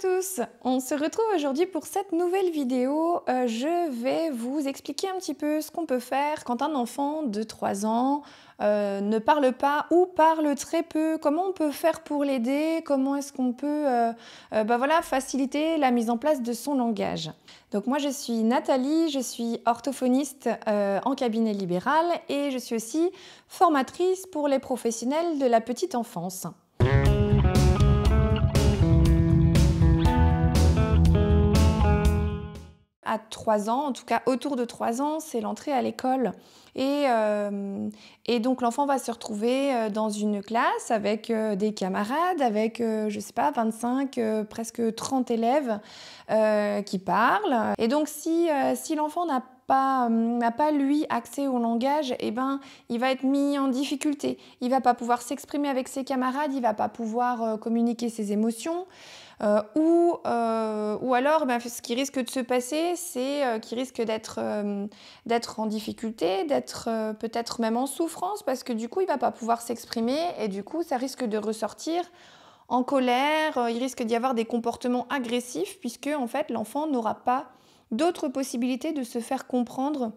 tous On se retrouve aujourd'hui pour cette nouvelle vidéo. Euh, je vais vous expliquer un petit peu ce qu'on peut faire quand un enfant de 3 ans euh, ne parle pas ou parle très peu, comment on peut faire pour l'aider, comment est-ce qu'on peut euh, bah faciliter la mise en place de son langage. Donc moi je suis Nathalie, je suis orthophoniste en cabinet libéral et je suis aussi formatrice pour les professionnels de la petite enfance. à 3 ans, en tout cas autour de trois ans, c'est l'entrée à l'école. Et, euh, donc l'enfant va se retrouver euh, dans une classe avec euh, des camarades, avec, je sais pas, 25, presque 30 élèves qui parlent. Et donc si, l'enfant n'a pas, n'a pas lui accès au langage, eh ben, il va être mis en difficulté. Il va pas pouvoir s'exprimer avec ses camarades, il va pas pouvoir communiquer ses émotions. Euh, euh, ou, alors, ben, ce qui risque de se passer, c'est euh, qu'il risque d'être en difficulté, d'être peut-être même en souffrance, parce que du coup, il ne va pas pouvoir s'exprimer, et du coup, ça risque de ressortir en colère, il risque d'y avoir des comportements agressifs, puisque en fait, l'enfant n'aura pas d'autres possibilités de se faire comprendre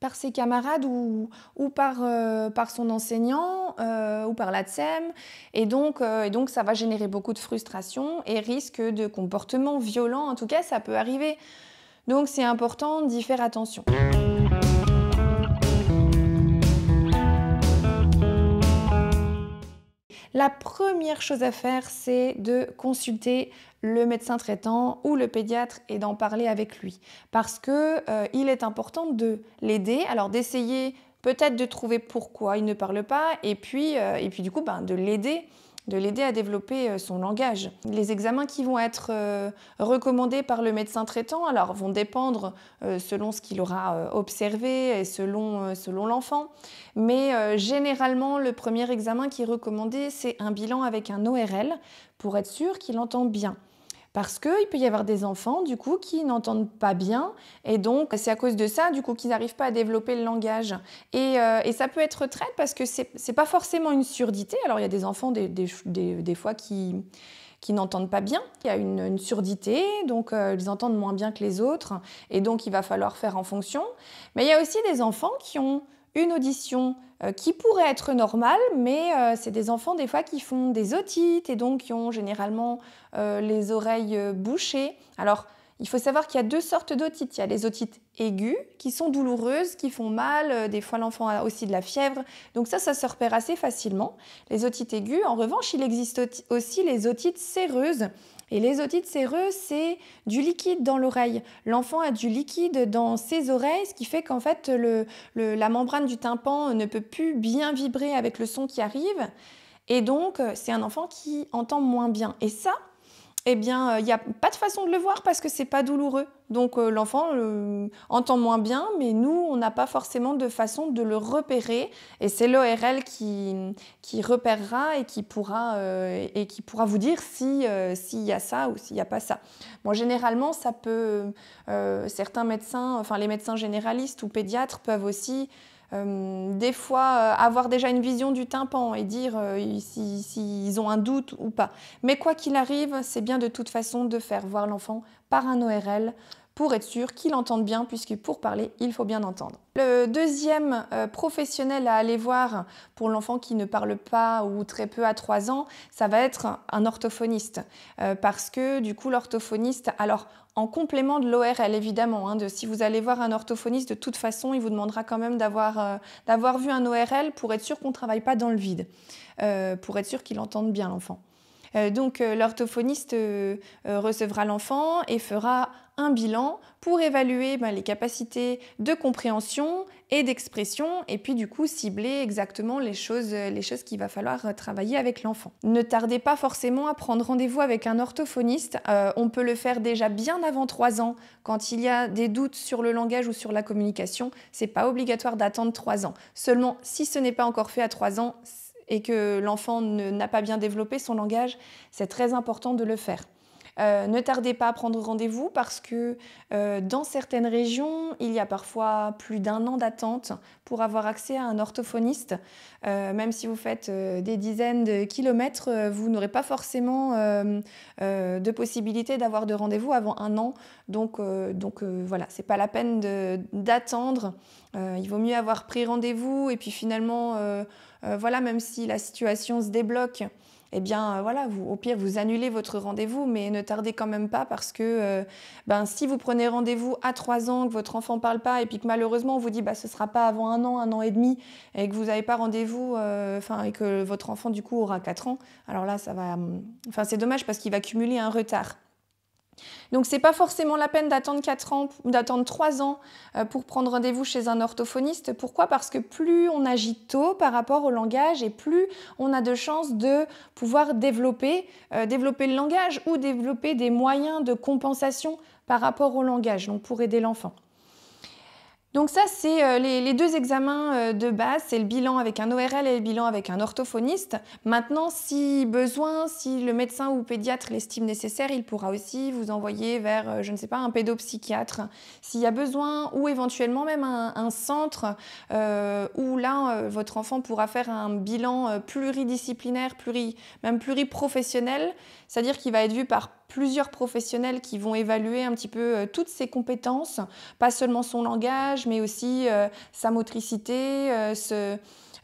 par ses camarades ou, par son enseignant euh, ou par la e Et donc, euh, et donc, ça va générer beaucoup de frustration et risque de comportement violent, En tout cas, ça peut arriver. Donc, c'est important d'y faire attention. La première chose à faire, c'est de consulter le médecin traitant ou le pédiatre et d'en parler avec lui parce qu'il euh, est important de l'aider, alors d'essayer peut-être de trouver pourquoi il ne parle pas et puis, euh, et puis du coup ben, de l'aider de l'aider à développer euh, son langage. Les examens qui vont être euh, recommandés par le médecin traitant alors, vont dépendre selon ce qu'il aura observé et selon l'enfant. Mais généralement, le premier examen qui est recommandé, c'est un bilan avec un ORL pour être sûr qu'il entend bien parce qu'il peut y avoir des enfants du coup qui n'entendent pas bien et donc c'est à cause de ça du coup qu'ils n'arrivent pas à développer le langage. Et, euh, ça peut être traite parce que c'est pas forcément une surdité. Alors il y a des enfants des, fois qui qui n'entendent pas bien. Il y a une, surdité, donc euh, ils entendent moins bien que les autres, et donc il va falloir faire en fonction. Mais il y a aussi des enfants qui ont une audition euh, qui pourrait être normale, mais euh, c'est des enfants des fois qui font des otites et donc qui ont généralement euh, les oreilles bouchées. Alors, il faut savoir qu'il y a deux sortes d'otites. Il y a les otites aiguës qui sont douloureuses, qui font mal. Des fois, l'enfant a aussi de la fièvre. Donc ça, ça se repère assez facilement. Les otites aiguës, en revanche, il existe aussi les otites séreuses et les otites serreux, c'est du liquide dans l'oreille. L'enfant a du liquide dans ses oreilles, ce qui fait qu'en fait, la membrane du tympan ne peut plus bien vibrer avec le son qui arrive. Et donc, c'est un enfant qui entend moins bien. Et ça, eh bien, il euh, n'y a pas de façon de le voir parce que c'est pas douloureux. Donc euh, l'enfant euh, entend moins bien, mais nous, on n'a pas forcément de façon de le repérer. Et c'est l'ORL qui, qui repérera et qui pourra, et qui pourra vous dire s'il y a ça ou s'il n'y a pas ça. Bon, généralement, ça peut... certains médecins, enfin les médecins généralistes ou pédiatres peuvent aussi... Euh, des fois, euh, avoir déjà une vision du tympan et dire euh, s'ils ont un doute ou pas. Mais quoi qu'il arrive, c'est bien de toute façon de faire voir l'enfant par un ORL pour être sûr qu'il entende bien, puisque pour parler, il faut bien entendre. Le deuxième euh, professionnel à aller voir pour l'enfant qui ne parle pas ou très peu à 3 ans, ça va être un orthophoniste. Euh, parce que du coup, l'orthophoniste, alors en complément de l'ORL évidemment, hein, de, si vous allez voir un orthophoniste, de toute façon, il vous demandera quand même d'avoir euh, vu un ORL pour être sûr qu'on ne travaille pas dans le vide, pour être sûr qu'il entende bien l'enfant donc l'orthophoniste recevra l'enfant et fera un bilan pour évaluer ben, les capacités de compréhension et d'expression et puis du coup cibler exactement les choses, les choses qu'il va falloir travailler avec l'enfant. Ne tardez pas forcément à prendre rendez-vous avec un orthophoniste. Euh, on peut le faire déjà bien avant 3 ans quand il y a des doutes sur le langage ou sur la communication. C'est pas obligatoire d'attendre 3 ans. Seulement si ce n'est pas encore fait à 3 ans et que l'enfant n'a pas bien développé son langage, c'est très important de le faire. Euh, ne tardez pas à prendre rendez-vous parce que euh, dans certaines régions, il y a parfois plus d'un an d'attente pour avoir accès à un orthophoniste. Euh, même si vous faites des dizaines de kilomètres, vous n'aurez pas forcément de possibilité d'avoir de rendez-vous avant un an. Donc, donc voilà, n'est pas la peine d'attendre. il vaut mieux avoir pris rendez-vous et puis finalement, voilà, même si la situation se débloque, eh bien euh, voilà, vous, au pire, vous annulez votre rendez-vous, mais ne tardez quand même pas parce que euh, ben, si vous prenez rendez-vous à 3 ans, que votre enfant ne parle pas et puis que malheureusement on vous dit bah, ce sera pas avant un an, un an et demi et que vous n'avez pas rendez-vous euh, et que votre enfant du coup aura 4 ans, alors là, ça va. Hum, enfin, c'est dommage parce qu'il va cumuler un retard. Donc ce n'est pas forcément la peine d'attendre 4 ans ou d'attendre 3 ans euh, pour prendre rendez-vous chez un orthophoniste. Pourquoi Parce que plus on agit tôt par rapport au langage et plus on a de chances de pouvoir développer, euh, développer le langage ou développer des moyens de compensation par rapport au langage, donc pour aider l'enfant. Donc ça, c'est euh, les, deux examens euh, de base, c'est le bilan avec un ORL et le bilan avec un orthophoniste. Maintenant, si besoin, si le médecin ou pédiatre l'estime nécessaire, il pourra aussi vous envoyer vers, euh, je ne sais pas, un pédopsychiatre s'il y a besoin, ou éventuellement même un, centre où là, votre enfant pourra faire un bilan pluridisciplinaire, même pluriprofessionnel, c'est-à-dire qu'il va être vu par plusieurs professionnels qui vont évaluer un petit peu euh, toutes ses compétences, pas seulement son langage, mais aussi euh, sa motricité,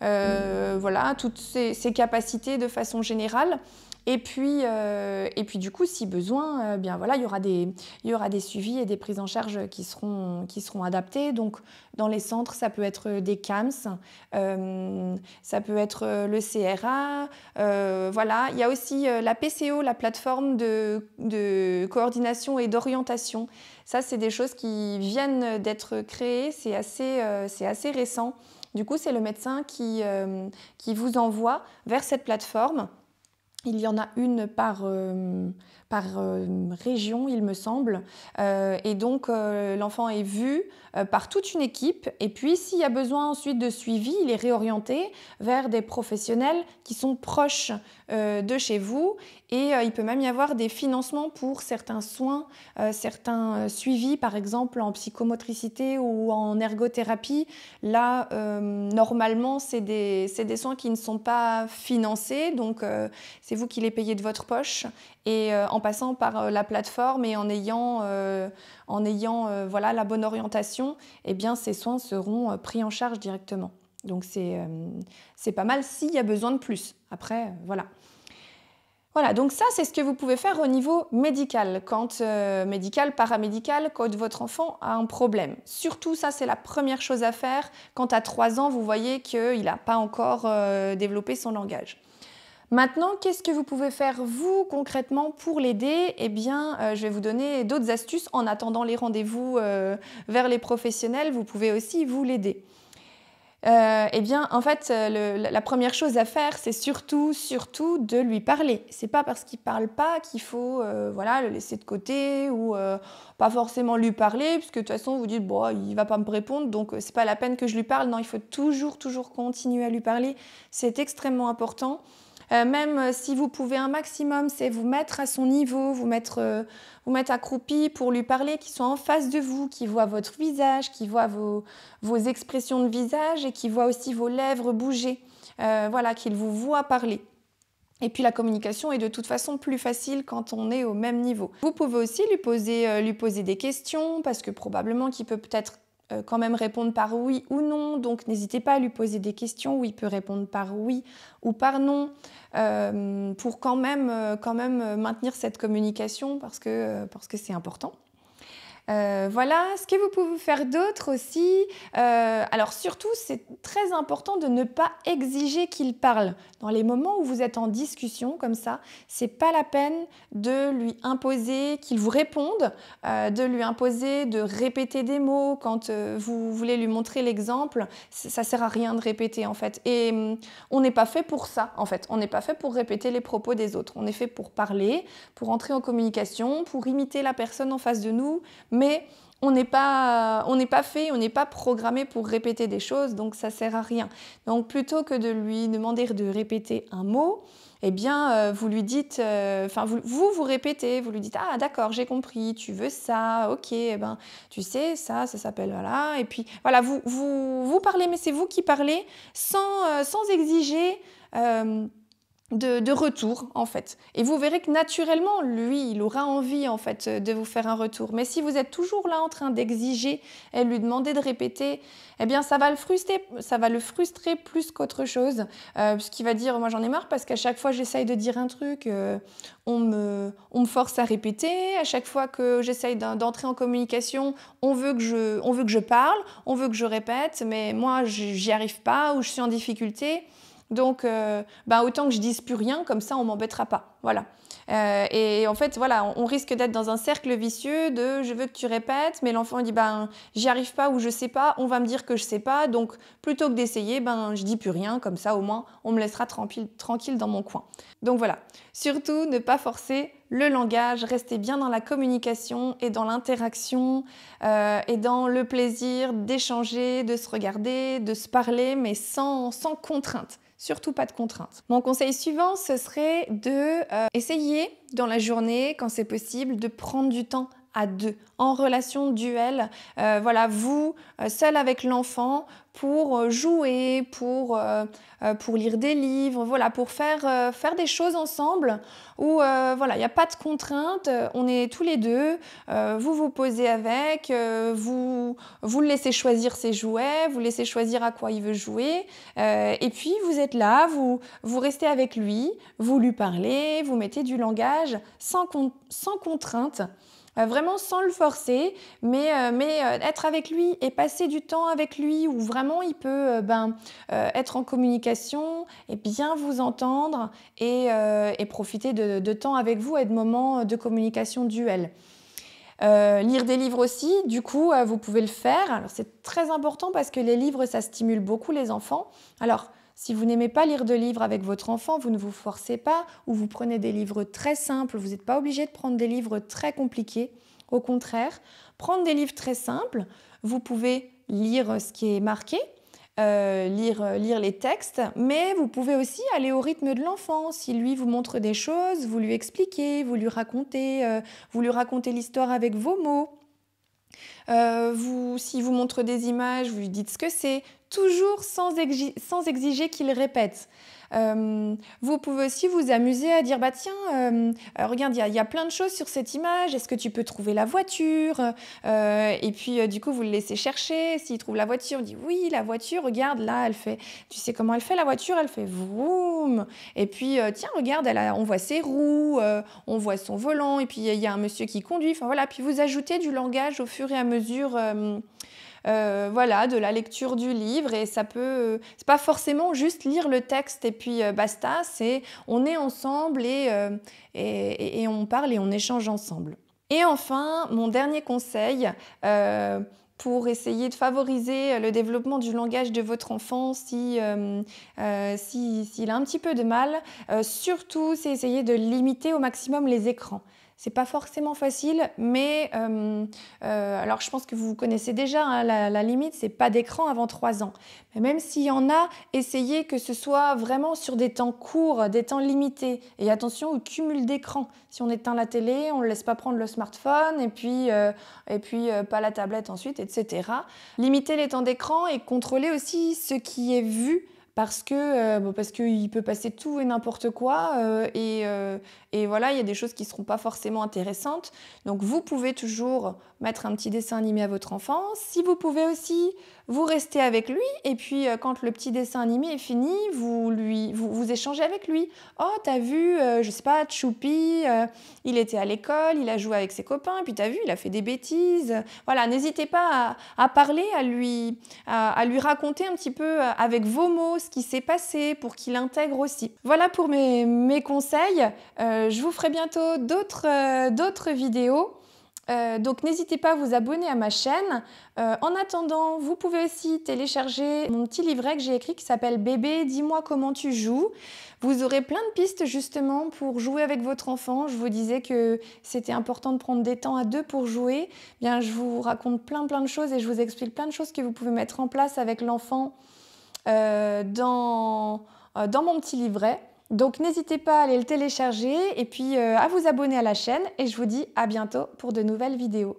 euh, voilà, toutes ses, capacités de façon générale. Et puis, euh, et puis du coup, si besoin, euh, bien voilà, il y aura des, il y aura des suivis et des prises en charge qui seront, qui seront adaptées. Donc, dans les centres, ça peut être des CAMS, euh, ça peut être le CRA, voilà. Il y a aussi la PCO, la plateforme de, de coordination et d'orientation. Ça, c'est des choses qui viennent d'être créées. C'est assez, assez récent. Du coup, c'est le médecin qui, qui vous envoie vers cette plateforme il y en a une par, euh, par euh, région, il me semble. Euh, et donc, euh, l'enfant est vu par toute une équipe. Et puis, s'il y a besoin ensuite de suivi, il est réorienté vers des professionnels qui sont proches de chez vous. Et il peut même y avoir des financements pour certains soins, certains suivis, par exemple en psychomotricité ou en ergothérapie. Là, normalement, c'est des, des, soins qui ne sont pas financés. Donc, c'est vous qui les payez de votre poche et euh, en passant par euh, la plateforme et en ayant, euh, en ayant voilà, la bonne orientation, eh bien, ces soins seront pris en charge directement. Donc c'est pas mal s'il y a besoin de plus. Après, voilà. Voilà, donc ça, c'est ce que vous pouvez faire au niveau médical, quand médical, paramédical, quand votre enfant a un problème. Surtout, ça, c'est la première chose à faire quand à 3 ans, vous voyez qu'il n'a pas encore développé son langage. Maintenant, qu'est-ce que vous pouvez faire vous concrètement pour l'aider Eh bien, euh, je vais vous donner d'autres astuces en attendant les rendez-vous euh, vers les professionnels. Vous pouvez aussi vous l'aider. Euh, eh bien, en fait, la première chose à faire, c'est surtout, surtout de lui parler. C'est pas parce qu'il parle pas qu'il faut, le laisser de côté ou pas forcément lui parler, puisque de toute façon, vous dites, bon, il va pas me répondre, donc c'est pas la peine que je lui parle. Non, il faut toujours, toujours continuer à lui parler. C'est extrêmement important. Euh, même euh, si vous pouvez un maximum, c'est vous mettre à son niveau, vous mettre, euh, vous mettre accroupi pour lui parler, qu'il soit en face de vous, qu'il voit votre visage, qu'il voit vos, expressions de visage et qu'il voit aussi vos lèvres bouger. voilà, qu'il vous voit parler. Et puis la communication est de toute façon plus facile quand on est au même niveau. Vous pouvez aussi lui poser, lui poser des questions parce que probablement qu'il peut peut-être euh, quand même répondre par oui ou non, donc n'hésitez pas à lui poser des questions où il peut répondre par oui ou par non, euh, pour quand même, euh, quand même maintenir cette communication parce que c'est parce que important. Euh, voilà, ce que vous pouvez faire d'autre aussi, euh, alors surtout c'est très important de ne pas exiger qu'il parle. Dans les moments où vous êtes en discussion comme ça, c'est pas la peine de lui imposer qu'il vous réponde, euh, de lui imposer de répéter des mots quand vous voulez lui montrer l'exemple. Ça sert à rien de répéter en fait. Et hum, on n'est pas fait pour ça en fait. On n'est pas fait pour répéter les propos des autres. On est fait pour parler, pour entrer en communication, pour imiter la personne en face de nous mais on n'est pas, pas fait, on n'est pas programmé pour répéter des choses, donc ça sert à rien. Donc plutôt que de lui demander de répéter un mot, eh bien euh, vous lui dites, euh, enfin vous, vous, répétez, vous lui dites ah d'accord j'ai compris, tu veux ça, ok, eh ben tu sais ça, ça s'appelle voilà, et puis voilà vous vous, vous parlez, mais c'est vous qui parlez sans euh, sans exiger de, retour en fait. Et vous verrez que naturellement, lui, il aura envie en fait euh, de vous faire un retour. Mais si vous êtes toujours là en train d'exiger et lui demander de répéter, eh bien ça va le frustrer, ça va le frustrer plus qu'autre chose, euh, ce qui va dire moi j'en ai marre parce qu'à chaque fois j'essaye de dire un truc, euh, on, me, force à répéter. À chaque fois que j'essaye d'entrer en communication, on veut que je, on veut que je parle, on veut que je répète, mais moi j'y arrive pas ou je suis en difficulté. Donc, euh, ben, autant que je dise plus rien, comme ça, on m'embêtera pas. Voilà. Euh, et en fait, voilà, on, risque d'être dans un cercle vicieux de je veux que tu répètes, mais l'enfant dit ben j'y arrive pas ou je sais pas, on va me dire que je sais pas, donc plutôt que d'essayer, ben je dis plus rien, comme ça au moins on me laissera tranquille, tranquille dans mon coin. Donc voilà, surtout ne pas forcer le langage, rester bien dans la communication et dans l'interaction euh, et dans le plaisir d'échanger, de se regarder, de se parler, mais sans, sans contrainte surtout pas de contraintes. Mon conseil suivant, ce serait de euh, essayer dans la journée, quand c'est possible, de prendre du temps à deux, en relation duel. Euh, voilà, vous, euh, seul avec l'enfant, pour euh, jouer, pour, lire des livres, voilà, pour faire, des choses ensemble où voilà, il n'y a pas de contraintes, on est tous les deux, vous vous posez avec, vous, le laissez choisir ses jouets, vous laissez choisir à quoi il veut jouer, et puis vous êtes là, vous, restez avec lui, vous lui parlez, vous mettez du langage sans, sans contrainte. Euh, vraiment sans le forcer, mais, euh, mais euh, être avec lui et passer du temps avec lui où vraiment il peut ben, être en communication et bien vous entendre et, et profiter de, temps avec vous et de moments de communication duel. lire des livres aussi, du coup, vous pouvez le faire. c'est très important parce que les livres, ça stimule beaucoup les enfants. Alors, si vous n'aimez pas lire de livres avec votre enfant, vous ne vous forcez pas ou vous prenez des livres très simples. Vous n'êtes pas obligé de prendre des livres très compliqués. Au contraire, prendre des livres très simples, vous pouvez lire ce qui est marqué, euh, lire, lire les textes, mais vous pouvez aussi aller au rythme de l'enfant. Si lui vous montre des choses, vous lui expliquez, vous lui racontez, euh, vous lui racontez l'histoire avec vos mots. Euh, vous, S'il vous montre des images, vous lui dites ce que c'est, toujours sans exiger qu'il répète. Euh, vous pouvez aussi vous amuser à dire bah tiens, euh, euh, regarde, il y, a plein de choses sur cette image. Est-ce que tu peux trouver la voiture Et puis du coup, vous le laissez chercher. S'il trouve la voiture, on dit oui, la voiture. Regarde, là, elle fait. Tu sais comment elle fait la voiture Elle fait vroom. Et puis tiens, regarde, on voit ses roues, on voit son volant. Et puis il y a un monsieur qui conduit. Enfin voilà. Puis vous ajoutez du langage au fur et à mesure. Euh, voilà, de la lecture du livre. Et ça peut, euh, c'est pas forcément juste lire le texte et puis euh, basta. C'est on est ensemble et, on parle et on échange ensemble. Et enfin, mon dernier conseil pour essayer de favoriser le développement du langage de votre enfant s'il si, a un petit peu de mal. surtout, c'est essayer de limiter au maximum les écrans. C'est pas forcément facile, mais euh, euh, alors je pense que vous connaissez déjà hein, la, limite, c'est pas d'écran avant trois ans. Mais même s'il y en a, essayez que ce soit vraiment sur des temps courts, des temps limités. Et attention au cumul d'écran. Si on éteint la télé, on ne laisse pas prendre le smartphone et puis, euh, et puis pas la tablette ensuite, etc. Limiter les temps d'écran et contrôler aussi ce qui est vu parce que euh, bon, parce qu'il peut passer tout et n'importe quoi euh, et, euh, et, voilà il y a des choses qui ne seront pas forcément intéressantes donc vous pouvez toujours mettre un petit dessin animé à votre enfant si vous pouvez aussi vous restez avec lui et puis quand le petit dessin animé est fini vous lui vous, échangez avec lui oh t'as vu je sais pas Choupi il était à l'école il a joué avec ses copains et puis t'as vu il a fait des bêtises voilà n'hésitez pas à, parler à lui à lui raconter un petit peu avec vos mots ce qui s'est passé pour qu'il intègre aussi. Voilà pour mes, conseils. Euh, je vous ferai bientôt d'autres euh, vidéos. Euh, donc n'hésitez pas à vous abonner à ma chaîne. en attendant, vous pouvez aussi télécharger mon petit livret que j'ai écrit qui s'appelle Bébé, dis-moi comment tu joues. Vous aurez plein de pistes justement pour jouer avec votre enfant. Je vous disais que c'était important de prendre des temps à deux pour jouer. bien, je vous raconte plein plein de choses et je vous explique plein de choses que vous pouvez mettre en place avec l'enfant euh, euh, dans, mon petit livret. Donc n'hésitez pas à aller le télécharger et puis euh, à vous abonner à la chaîne et je vous dis à bientôt pour de nouvelles vidéos.